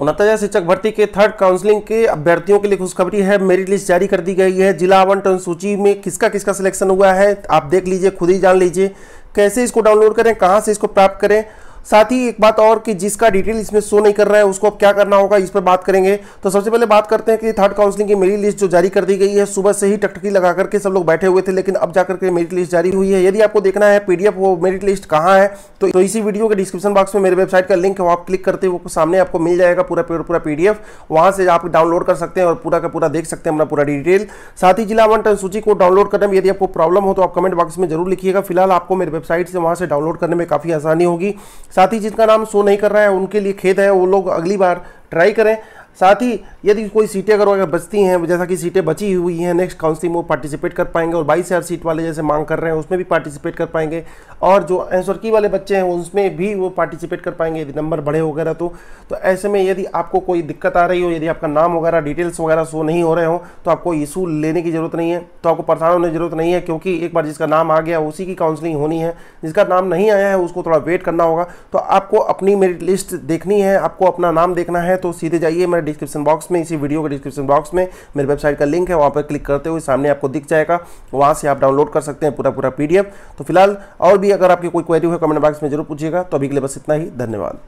उनहत्तर शिक्षक भर्ती के थर्ड काउंसलिंग के अभ्यर्थियों के लिए खुशखबरी है मेरिट लिस्ट जारी कर दी गई है जिला आवंटन सूची में किसका किसका सिलेक्शन हुआ है आप देख लीजिए खुद ही जान लीजिए कैसे इसको डाउनलोड करें कहाँ से इसको प्राप्त करें साथ ही एक बात और कि जिसका डिटेल इसमें शो नहीं कर रहा है उसको अब क्या करना होगा इस पर बात करेंगे तो सबसे पहले बात करते हैं कि थर्ड काउंसलिंग की मेरिट लिस्ट जो जारी कर दी गई है सुबह से ही टकटकी लगा करके सब लोग बैठे हुए थे लेकिन अब जाकर के मेरिट लिस्ट जारी हुई है यदि आपको देखना है पीडीएफ वो मेरिट लिस्ट कहाँ है तो, तो इसी वीडियो के डिस्क्रिप्शन बॉक्स में मेरे वेबसाइट का लिंक है वो आप क्लिक करते हुए सामने आपको मिल जाएगा पूरा पूरा पीडीएफ वहां से आप डाउनलोड कर सकते हैं और पूरा का पूरा देख सकते हैं अपना पूरा डिटेल साथ ही जिला आवंटन सूची को डाउनलोड करने में यदि आपको प्रॉब्लम हो तो आप कमेंट बॉक्स में जरूर लिखिएगा फिलहाल आपको मेरे वेबसाइट से वहां से डाउनलोड करने में काफी आसानी होगी साथ ही जिनका नाम शो नहीं कर रहा है उनके लिए खेद है वो लोग अगली बार ट्राई करें साथ ही यदि कोई सीटें अगर अगर बचती हैं जैसा कि सीटें बची हुई हैं नेक्स्ट काउंसिलिंग में पार्टिसिपेट कर पाएंगे और बाईस हज़ार सीट वाले जैसे मांग कर रहे हैं उसमें भी पार्टिसिपेट कर पाएंगे और जो की वाले बच्चे हैं उसमें भी वो पार्टिसिपेट कर पाएंगे यदि नंबर बढ़े वगैरह तो तो ऐसे में यदि आपको कोई दिक्कत आ रही हो यदि आपका नाम वगैरह डिटेल्स वगैरह शो नहीं हो रहे हो तो आपको इशू लेने की ज़रूरत नहीं है तो आपको परेशान होने की ज़रूरत नहीं है क्योंकि एक बार जिसका नाम आ गया उसी की काउंसलिंग होनी है जिसका नाम नहीं आया है उसको थोड़ा वेट करना होगा तो आपको अपनी मेरिट लिस्ट देखनी है आपको अपना नाम देखना है तो सीधे जाइए मेरे डिस्क्रिप्शन बॉक्स में इसी वीडियो के डिस्क्रिप्शन बॉक्स में मेरी वेबसाइट का लिंक है वहाँ पर क्लिक करते हुए सामने आपको दिख जाएगा वहाँ से आप डाउनलोड कर सकते हैं पूरा पूरा पी तो फिलहाल और भी अगर आपकी कोई क्वेरी हो कमेंट बॉक्स में जरूर पूछिएगा तो अभी के लिए बस इतना ही धन्यवाद